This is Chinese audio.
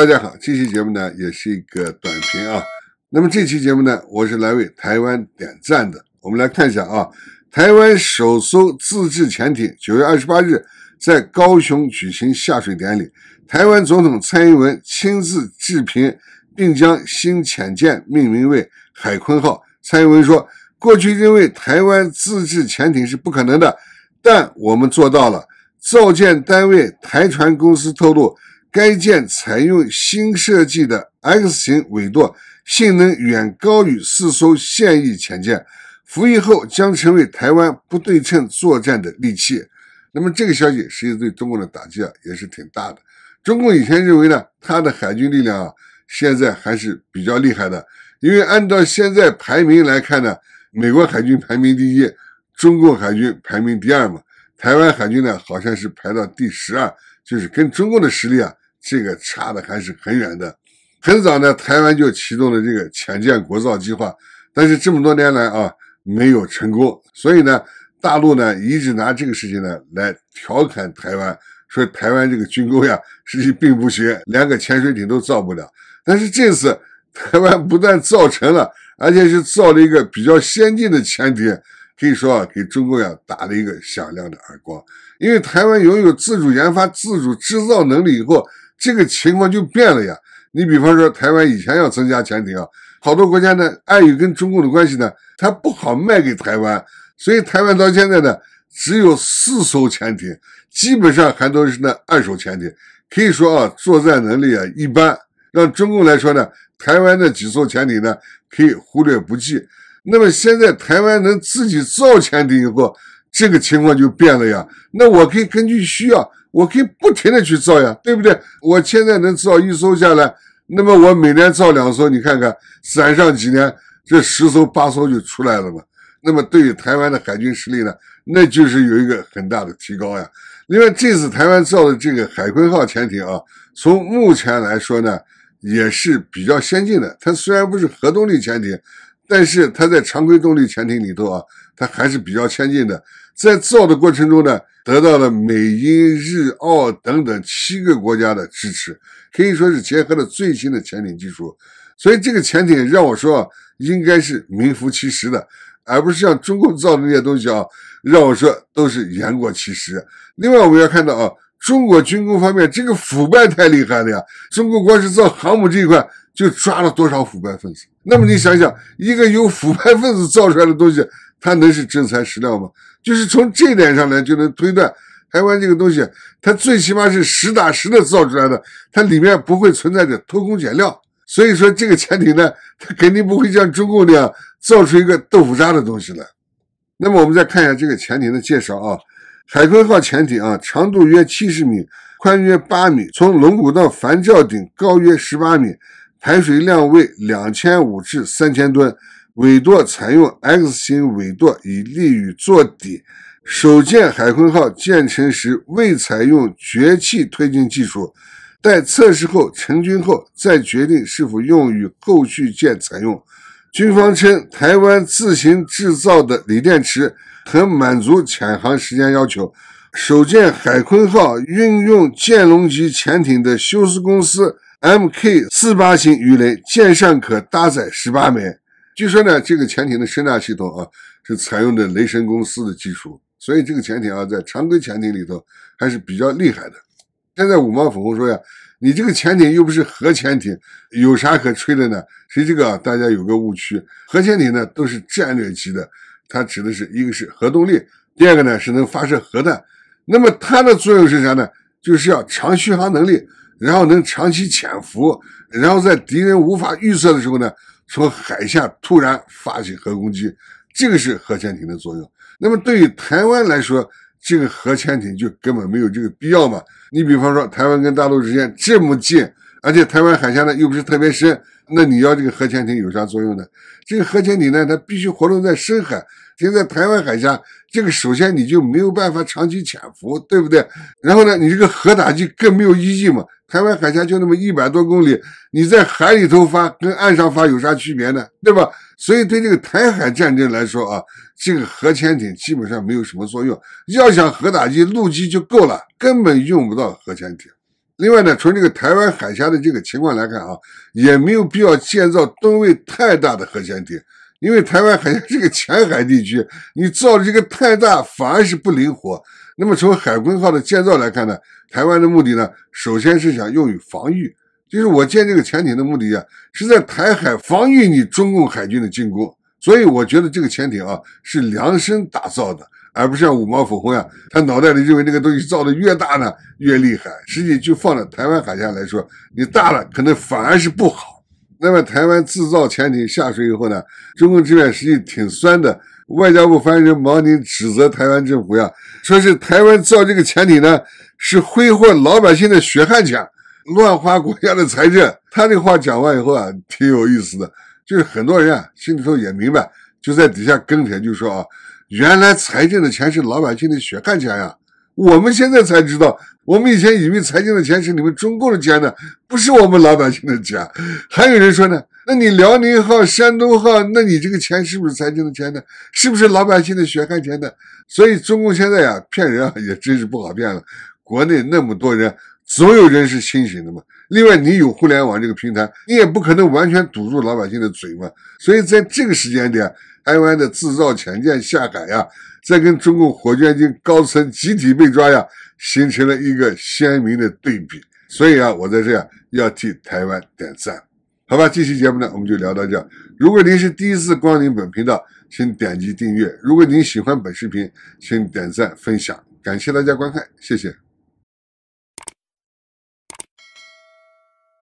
大家好，这期节目呢也是一个短评啊。那么这期节目呢，我是来为台湾点赞的。我们来看一下啊，台湾首艘自制潜艇九月二十八日在高雄举行下水典礼，台湾总统蔡英文亲自致评，并将新潜舰命名为“海鲲号”。蔡英文说：“过去认为台湾自制潜艇是不可能的，但我们做到了。”造舰单位台船公司透露。该舰采用新设计的 X 型尾舵，性能远高于四艘现役潜舰。服役后将成为台湾不对称作战的利器。那么这个消息实际对中国的打击啊也是挺大的。中国以前认为呢，他的海军力量啊现在还是比较厉害的，因为按照现在排名来看呢，美国海军排名第一，中国海军排名第二嘛，台湾海军呢好像是排到第十二，就是跟中共的实力啊。这个差的还是很远的。很早呢，台湾就启动了这个浅建国造计划，但是这么多年来啊，没有成功。所以呢，大陆呢一直拿这个事情呢来调侃台湾，说台湾这个军工呀，实际并不行，连个潜水艇都造不了。但是这次台湾不但造成了，而且是造了一个比较先进的潜艇，可以说啊，给中国呀打了一个响亮的耳光。因为台湾拥有自主研发、自主制造能力以后。这个情况就变了呀！你比方说，台湾以前要增加潜艇啊，好多国家呢碍于跟中共的关系呢，它不好卖给台湾，所以台湾到现在呢只有四艘潜艇，基本上还都是那二手潜艇，可以说啊作战能力啊一般。让中共来说呢，台湾的几艘潜艇呢可以忽略不计。那么现在台湾能自己造潜艇以后，这个情况就变了呀。那我可以根据需要。我可以不停的去造呀，对不对？我现在能造一艘下来，那么我每年造两艘，你看看攒上几年，这十艘八艘就出来了嘛。那么对于台湾的海军实力呢，那就是有一个很大的提高呀。另外，这次台湾造的这个海鲲号潜艇啊，从目前来说呢，也是比较先进的。它虽然不是核动力潜艇，但是它在常规动力潜艇里头啊，它还是比较先进的。在造的过程中呢，得到了美、英、日、澳等等七个国家的支持，可以说是结合了最新的潜艇技术。所以这个潜艇让我说，应该是名副其实的，而不是像中国造的那些东西啊，让我说都是言过其实。另外，我们要看到啊，中国军工方面这个腐败太厉害了呀！中国光是造航母这一块，就抓了多少腐败分子？那么你想想，一个有腐败分子造出来的东西，它能是真材实料吗？就是从这点上来就能推断，台湾这个东西，它最起码是实打实的造出来的，它里面不会存在着偷工减料，所以说这个潜艇呢，它肯定不会像中共那样造出一个豆腐渣的东西来。那么我们再看一下这个潜艇的介绍啊，海鲲号潜艇啊，长度约七十米，宽约八米，从龙骨到帆角顶高约十八米，排水量为两千五至三千吨。尾舵采用 X 型尾舵，以利于坐底。首舰海鲲号建成时未采用绝气推进技术，待测试后成军后再决定是否用于后续舰采用。军方称，台湾自行制造的锂电池可满足潜航时间要求。首舰海鲲号运用剑龙级潜艇的休斯公司 MK 四八型鱼雷，舰上可搭载十八枚。据说呢，这个潜艇的声纳系统啊，是采用的雷神公司的技术，所以这个潜艇啊，在常规潜艇里头还是比较厉害的。现在五毛粉红说呀，你这个潜艇又不是核潜艇，有啥可吹的呢？其实这个大家有个误区，核潜艇呢都是战略级的，它指的是一个是核动力，第二个呢是能发射核弹。那么它的作用是啥呢？就是要长续航能力，然后能长期潜伏，然后在敌人无法预测的时候呢。从海下突然发起核攻击，这个是核潜艇的作用。那么对于台湾来说，这个核潜艇就根本没有这个必要嘛？你比方说，台湾跟大陆之间这么近，而且台湾海峡呢又不是特别深，那你要这个核潜艇有啥作用呢？这个核潜艇呢，它必须活动在深海，停在台湾海峡，这个首先你就没有办法长期潜伏，对不对？然后呢，你这个核打击更没有意义嘛？台湾海峡就那么一百多公里，你在海里头发跟岸上发有啥区别呢？对吧？所以对这个台海战争来说啊，这个核潜艇基本上没有什么作用。要想核打击，陆基就够了，根本用不到核潜艇。另外呢，从这个台湾海峡的这个情况来看啊，也没有必要建造吨位太大的核潜艇，因为台湾海峡是个浅海地区，你造的这个太大反而是不灵活。那么从海鲲号的建造来看呢，台湾的目的呢，首先是想用于防御，就是我建这个潜艇的目的啊，是在台海防御你中共海军的进攻。所以我觉得这个潜艇啊是量身打造的，而不是像五毛粉红呀，他脑袋里认为那个东西造的越大呢越厉害。实际就放在台湾海峡来说，你大了可能反而是不好。那么台湾制造潜艇下水以后呢，中共这边实际挺酸的。外交部发言人毛宁指责台湾政府呀，说是台湾造这个潜艇呢，是挥霍老百姓的血汗钱，乱花国家的财政。他这话讲完以后啊，挺有意思的，就是很多人啊心里头也明白，就在底下跟帖就说啊，原来财政的钱是老百姓的血汗钱呀，我们现在才知道，我们以前以为财政的钱是你们中共的钱呢，不是我们老百姓的钱。还有人说呢。那你辽宁号、山东号，那你这个钱是不是财政的钱呢？是不是老百姓的血汗钱呢？所以中共现在呀，骗人啊，也真是不好骗了。国内那么多人，总有人是清醒的嘛。另外，你有互联网这个平台，你也不可能完全堵住老百姓的嘴嘛。所以在这个时间点，台湾的制造潜舰下海呀，在跟中共火箭军高层集体被抓呀，形成了一个鲜明的对比。所以啊，我在这样要替台湾点赞。好吧，这期节目呢，我们就聊到这。如果您是第一次光临本频道，请点击订阅。如果您喜欢本视频，请点赞分享。感谢大家观看，谢谢。